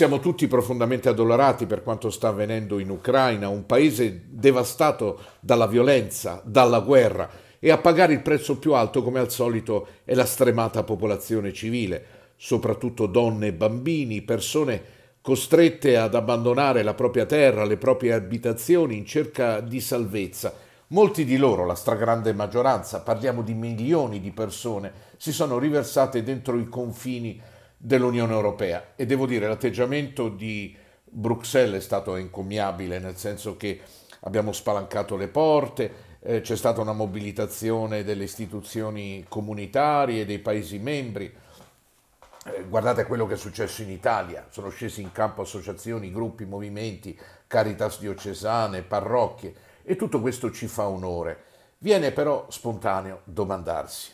Siamo tutti profondamente addolorati per quanto sta avvenendo in Ucraina, un paese devastato dalla violenza, dalla guerra e a pagare il prezzo più alto, come al solito, è la stremata popolazione civile, soprattutto donne e bambini, persone costrette ad abbandonare la propria terra, le proprie abitazioni in cerca di salvezza. Molti di loro, la stragrande maggioranza, parliamo di milioni di persone, si sono riversate dentro i confini dell'Unione Europea. E devo dire, l'atteggiamento di Bruxelles è stato encomiabile, nel senso che abbiamo spalancato le porte, eh, c'è stata una mobilitazione delle istituzioni comunitarie, dei Paesi membri. Eh, guardate quello che è successo in Italia, sono scesi in campo associazioni, gruppi, movimenti, caritas diocesane, parrocchie e tutto questo ci fa onore. Viene però spontaneo domandarsi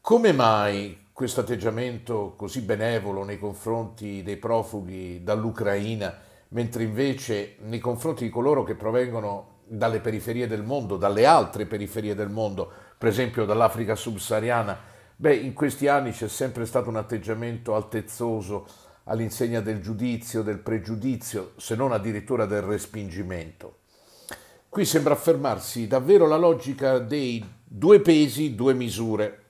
come mai questo atteggiamento così benevolo nei confronti dei profughi dall'Ucraina, mentre invece nei confronti di coloro che provengono dalle periferie del mondo, dalle altre periferie del mondo, per esempio dall'Africa subsahariana, beh, in questi anni c'è sempre stato un atteggiamento altezzoso all'insegna del giudizio, del pregiudizio, se non addirittura del respingimento. Qui sembra affermarsi davvero la logica dei due pesi, due misure,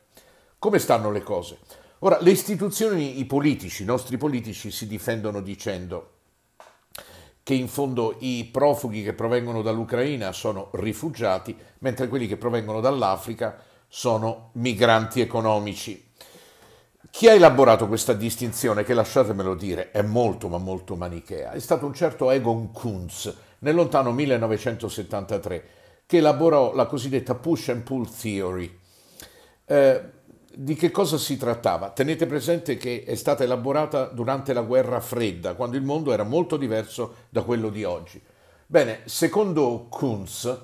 come stanno le cose? Ora, le istituzioni, i politici, i nostri politici si difendono dicendo che in fondo i profughi che provengono dall'Ucraina sono rifugiati, mentre quelli che provengono dall'Africa sono migranti economici. Chi ha elaborato questa distinzione, che lasciatemelo dire, è molto ma molto manichea, è stato un certo Egon Kunz nel lontano 1973, che elaborò la cosiddetta push and pull theory. Eh, di che cosa si trattava? Tenete presente che è stata elaborata durante la guerra fredda, quando il mondo era molto diverso da quello di oggi. Bene, secondo Kunz,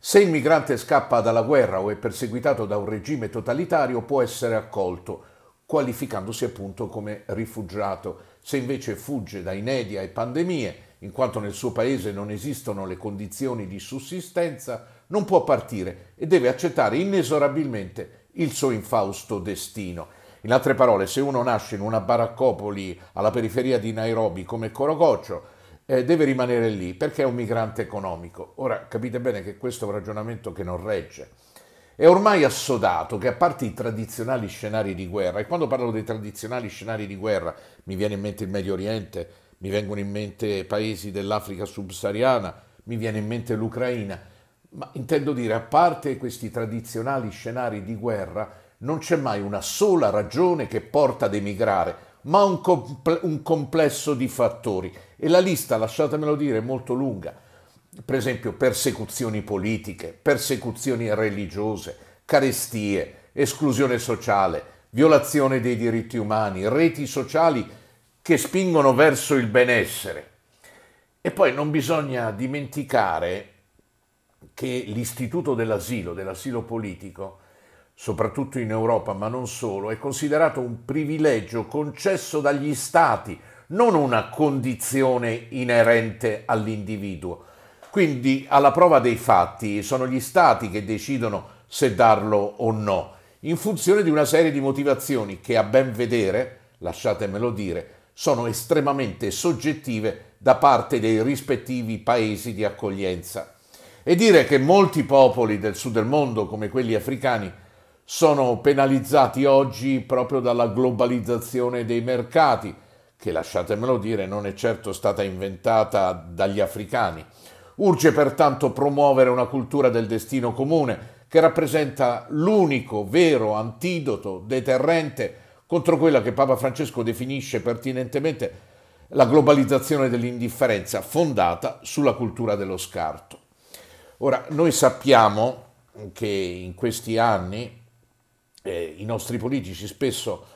se il migrante scappa dalla guerra o è perseguitato da un regime totalitario può essere accolto, qualificandosi appunto come rifugiato. Se invece fugge da inedia e pandemie, in quanto nel suo paese non esistono le condizioni di sussistenza, non può partire e deve accettare inesorabilmente il suo infausto destino. In altre parole, se uno nasce in una baraccopoli alla periferia di Nairobi come Corococcio, eh, deve rimanere lì perché è un migrante economico. Ora capite bene che questo è un ragionamento che non regge. È ormai assodato che a parte i tradizionali scenari di guerra, e quando parlo dei tradizionali scenari di guerra mi viene in mente il Medio Oriente, mi vengono in mente paesi dell'Africa subsahariana, mi viene in mente l'Ucraina, ma intendo dire, a parte questi tradizionali scenari di guerra, non c'è mai una sola ragione che porta ad emigrare, ma un, comple un complesso di fattori. E la lista, lasciatemelo dire, è molto lunga. Per esempio, persecuzioni politiche, persecuzioni religiose, carestie, esclusione sociale, violazione dei diritti umani, reti sociali che spingono verso il benessere. E poi non bisogna dimenticare che l'istituto dell'asilo, dell'asilo politico, soprattutto in Europa, ma non solo, è considerato un privilegio concesso dagli Stati, non una condizione inerente all'individuo. Quindi alla prova dei fatti sono gli Stati che decidono se darlo o no, in funzione di una serie di motivazioni che a ben vedere, lasciatemelo dire, sono estremamente soggettive da parte dei rispettivi paesi di accoglienza e dire che molti popoli del sud del mondo, come quelli africani, sono penalizzati oggi proprio dalla globalizzazione dei mercati, che lasciatemelo dire non è certo stata inventata dagli africani. Urge pertanto promuovere una cultura del destino comune che rappresenta l'unico vero antidoto deterrente contro quella che Papa Francesco definisce pertinentemente la globalizzazione dell'indifferenza fondata sulla cultura dello scarto. Ora, noi sappiamo che in questi anni eh, i nostri politici spesso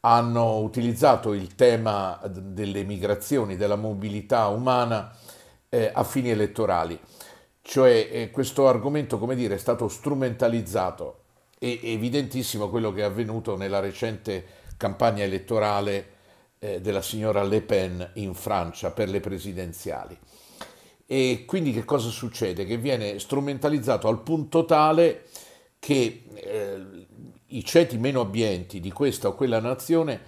hanno utilizzato il tema delle migrazioni, della mobilità umana eh, a fini elettorali, cioè eh, questo argomento, come dire, è stato strumentalizzato. È evidentissimo quello che è avvenuto nella recente campagna elettorale eh, della signora Le Pen in Francia per le presidenziali. E quindi che cosa succede? Che viene strumentalizzato al punto tale che eh, i ceti meno abbienti di questa o quella nazione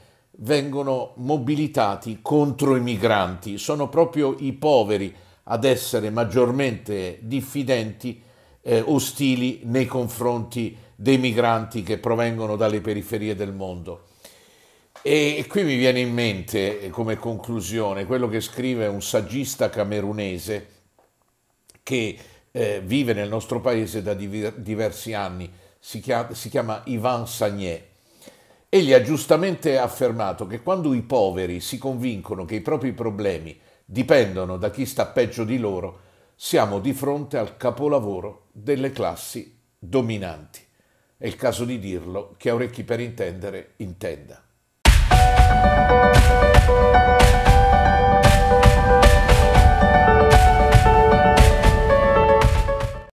vengono mobilitati contro i migranti, sono proprio i poveri ad essere maggiormente diffidenti, eh, ostili nei confronti dei migranti che provengono dalle periferie del mondo. E qui mi viene in mente eh, come conclusione quello che scrive un saggista camerunese che eh, vive nel nostro paese da diversi anni, si chiama, si chiama Ivan Sagné. Egli ha giustamente affermato che quando i poveri si convincono che i propri problemi dipendono da chi sta peggio di loro, siamo di fronte al capolavoro delle classi dominanti. È il caso di dirlo, che ha orecchi per intendere intenda. Thank you.